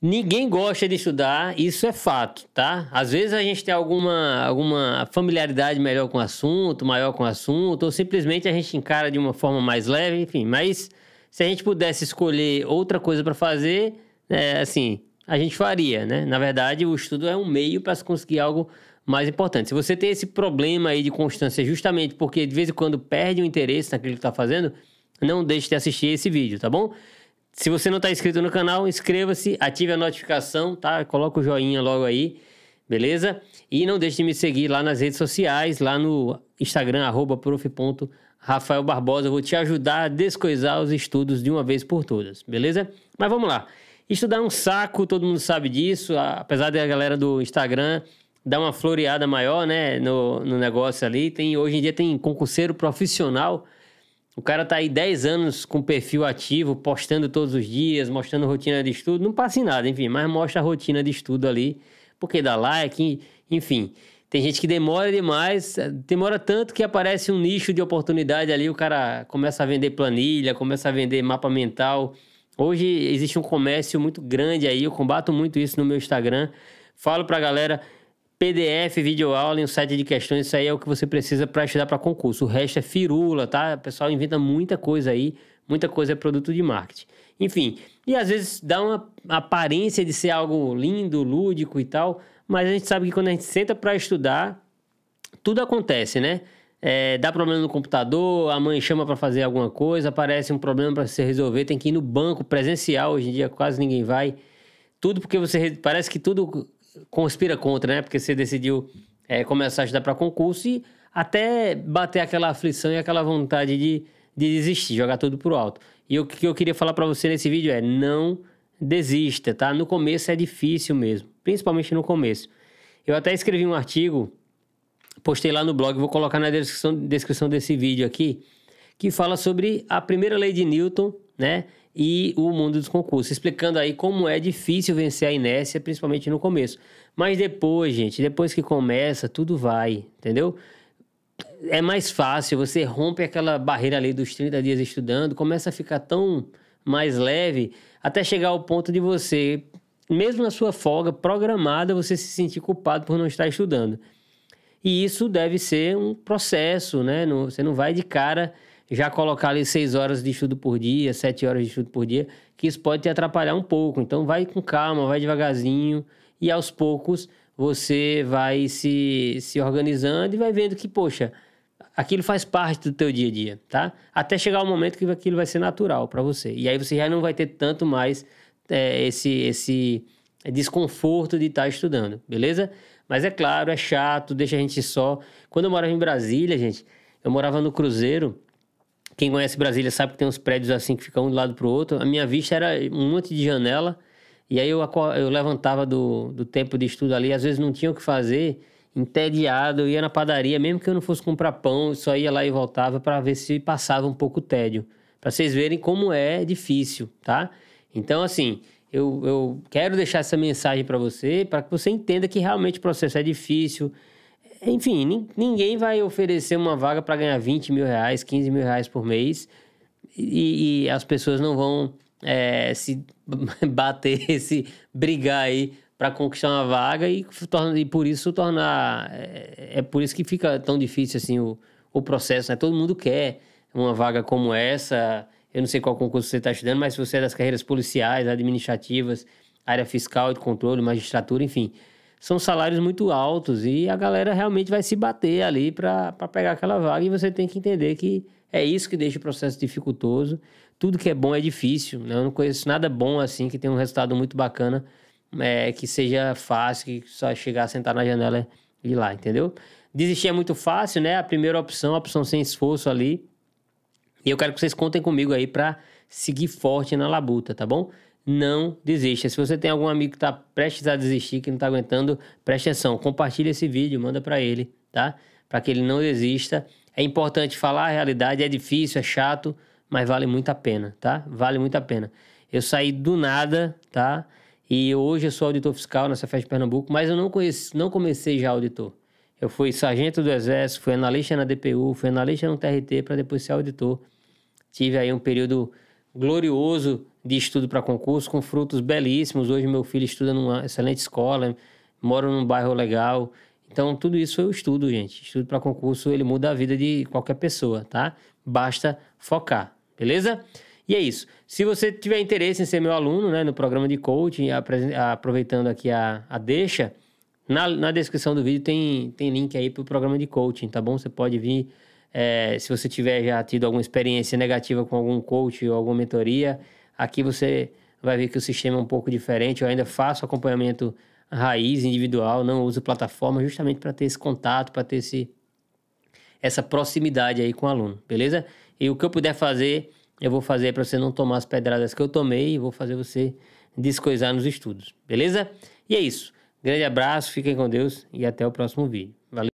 Ninguém gosta de estudar, isso é fato, tá? Às vezes a gente tem alguma, alguma familiaridade melhor com o assunto, maior com o assunto, ou simplesmente a gente encara de uma forma mais leve, enfim. Mas se a gente pudesse escolher outra coisa para fazer, é, assim, a gente faria, né? Na verdade, o estudo é um meio para se conseguir algo mais importante. Se você tem esse problema aí de constância, justamente porque de vez em quando perde o interesse naquilo que está fazendo, não deixe de assistir esse vídeo, tá bom? Se você não está inscrito no canal, inscreva-se, ative a notificação, tá? Coloca o joinha logo aí, beleza? E não deixe de me seguir lá nas redes sociais, lá no Instagram, arroba Barbosa. Eu vou te ajudar a descoisar os estudos de uma vez por todas, beleza? Mas vamos lá. Estudar é um saco, todo mundo sabe disso, apesar da galera do Instagram dar uma floreada maior, né, no, no negócio ali. Tem, hoje em dia tem concurseiro profissional o cara tá aí 10 anos com perfil ativo, postando todos os dias, mostrando rotina de estudo, não passa em nada, enfim, mas mostra a rotina de estudo ali, porque dá like, enfim. Tem gente que demora demais, demora tanto que aparece um nicho de oportunidade ali, o cara começa a vender planilha, começa a vender mapa mental. Hoje existe um comércio muito grande aí, eu combato muito isso no meu Instagram. Falo pra galera, PDF, videoaula, em um site de questões, isso aí é o que você precisa para estudar para concurso. O resto é firula, tá? O pessoal inventa muita coisa aí, muita coisa é produto de marketing. Enfim, e às vezes dá uma aparência de ser algo lindo, lúdico e tal, mas a gente sabe que quando a gente senta para estudar, tudo acontece, né? É, dá problema no computador, a mãe chama para fazer alguma coisa, aparece um problema para se resolver, tem que ir no banco presencial, hoje em dia quase ninguém vai. Tudo porque você parece que tudo conspira contra, né? Porque você decidiu é, começar a estudar para concurso e até bater aquela aflição e aquela vontade de, de desistir, jogar tudo pro alto. E o que eu queria falar para você nesse vídeo é não desista, tá? No começo é difícil mesmo, principalmente no começo. Eu até escrevi um artigo, postei lá no blog, vou colocar na descrição, descrição desse vídeo aqui, que fala sobre a primeira lei de Newton né? E o mundo dos concursos, explicando aí como é difícil vencer a inércia, principalmente no começo. Mas depois, gente, depois que começa, tudo vai, entendeu? É mais fácil, você rompe aquela barreira ali dos 30 dias estudando, começa a ficar tão mais leve, até chegar ao ponto de você, mesmo na sua folga programada, você se sentir culpado por não estar estudando. E isso deve ser um processo, né? Você não vai de cara já colocar ali 6 horas de estudo por dia, 7 horas de estudo por dia, que isso pode te atrapalhar um pouco. Então vai com calma, vai devagarzinho e aos poucos você vai se, se organizando e vai vendo que, poxa, aquilo faz parte do teu dia a dia, tá? Até chegar o momento que aquilo vai ser natural para você. E aí você já não vai ter tanto mais é, esse, esse desconforto de estar tá estudando, beleza? Mas é claro, é chato, deixa a gente só. Quando eu morava em Brasília, gente, eu morava no Cruzeiro quem conhece Brasília sabe que tem uns prédios assim que ficam um do lado pro outro. A minha vista era um monte de janela. E aí eu, eu levantava do, do tempo de estudo ali, às vezes não tinha o que fazer, entediado, eu ia na padaria, mesmo que eu não fosse comprar pão, só ia lá e voltava para ver se passava um pouco o tédio. Para vocês verem como é difícil, tá? Então, assim, eu, eu quero deixar essa mensagem para você, para que você entenda que realmente o processo é difícil, enfim, ninguém vai oferecer uma vaga para ganhar 20 mil reais, 15 mil reais por mês e, e as pessoas não vão é, se bater, se brigar aí para conquistar uma vaga e, e por isso tornar. É, é, por isso que fica tão difícil assim o, o processo, né? Todo mundo quer uma vaga como essa. Eu não sei qual concurso você está estudando, mas se você é das carreiras policiais, administrativas, área fiscal e de controle, magistratura, enfim são salários muito altos e a galera realmente vai se bater ali para pegar aquela vaga e você tem que entender que é isso que deixa o processo dificultoso. Tudo que é bom é difícil, né? Eu não conheço nada bom assim que tenha um resultado muito bacana, é, que seja fácil, que só chegar, sentar na janela e ir lá, entendeu? Desistir é muito fácil, né? A primeira opção, a opção sem esforço ali. E eu quero que vocês contem comigo aí para seguir forte na labuta, tá bom? não desista. Se você tem algum amigo que está prestes a desistir, que não está aguentando, preste atenção, compartilha esse vídeo, manda para ele, tá? Para que ele não desista. É importante falar a realidade, é difícil, é chato, mas vale muito a pena, tá? Vale muito a pena. Eu saí do nada, tá? E hoje eu sou auditor fiscal nessa festa de Pernambuco, mas eu não, conheci, não comecei já auditor. Eu fui sargento do Exército, fui analista na DPU, fui analista no TRT para depois ser auditor. Tive aí um período glorioso de estudo para concurso, com frutos belíssimos. Hoje meu filho estuda numa excelente escola, mora num bairro legal. Então, tudo isso foi estudo, gente. Estudo para concurso, ele muda a vida de qualquer pessoa, tá? Basta focar, beleza? E é isso. Se você tiver interesse em ser meu aluno, né, no programa de coaching, aproveitando aqui a, a deixa, na, na descrição do vídeo tem, tem link aí para o programa de coaching, tá bom? Você pode vir, é, se você tiver já tido alguma experiência negativa com algum coach ou alguma mentoria, Aqui você vai ver que o sistema é um pouco diferente. Eu ainda faço acompanhamento raiz individual, não uso plataforma justamente para ter esse contato, para ter esse, essa proximidade aí com o aluno, beleza? E o que eu puder fazer, eu vou fazer para você não tomar as pedradas que eu tomei e vou fazer você descoisar nos estudos, beleza? E é isso. Grande abraço, fiquem com Deus e até o próximo vídeo. Valeu!